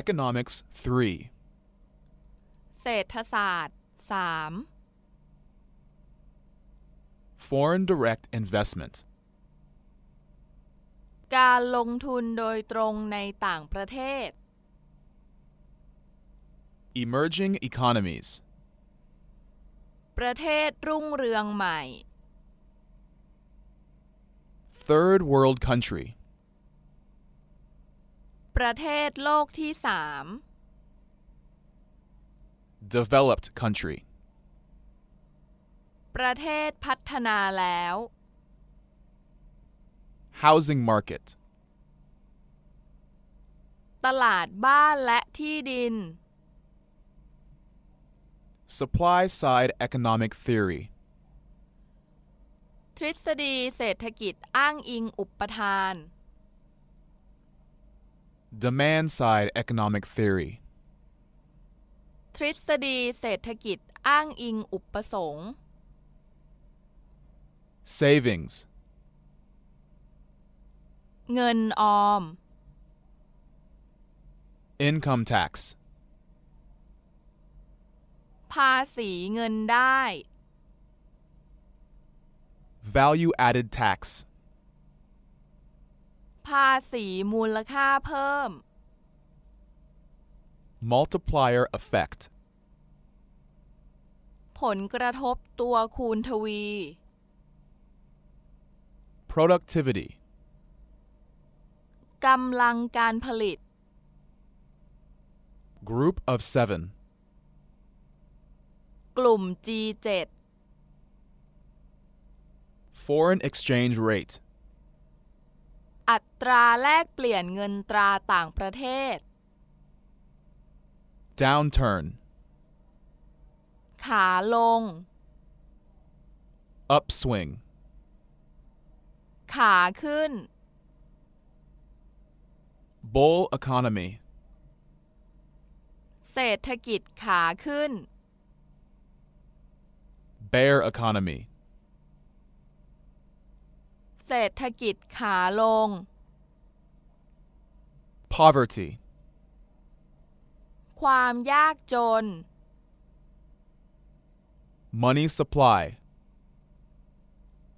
Economics 3เศรษฐศาสตร์ 3 Foreign direct investment การลงทุนโดยตรงในต่างประเทศ Emerging economies ประเทศรุ่งเรืองใหม่ Third world country ประเทศโลกที่สาม developed country ประเทศพัฒนาแล้ว housing market ตลาดบ้านและที่ดิน supply side economic theory ทฤษฎีเศรษฐกิจอ้างอิงอุปทาน demand side economic theory ทฤษฎีเศรษฐกิจอ้างอิงอุปสงค์ savings เงินออม income tax ภาษีเงินได้ value added tax ภาษีมูลค่าเพิ่ม multiplier effect ผลกระทบตัวคูณทวี productivity กำลังการผลิต group of seven กลุ่ม G7 foreign exchange rate อัตราแลกเปลี่ยนเงินตราต่างประเทศ downturn ขาลง upswing ขาขึ้น bull economy เศรษฐกิจขาขึ้น bear economy เศรษฐกิจขาลง poverty ความยากจน money supply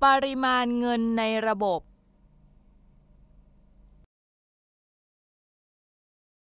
ปริมาณเงินในระบบ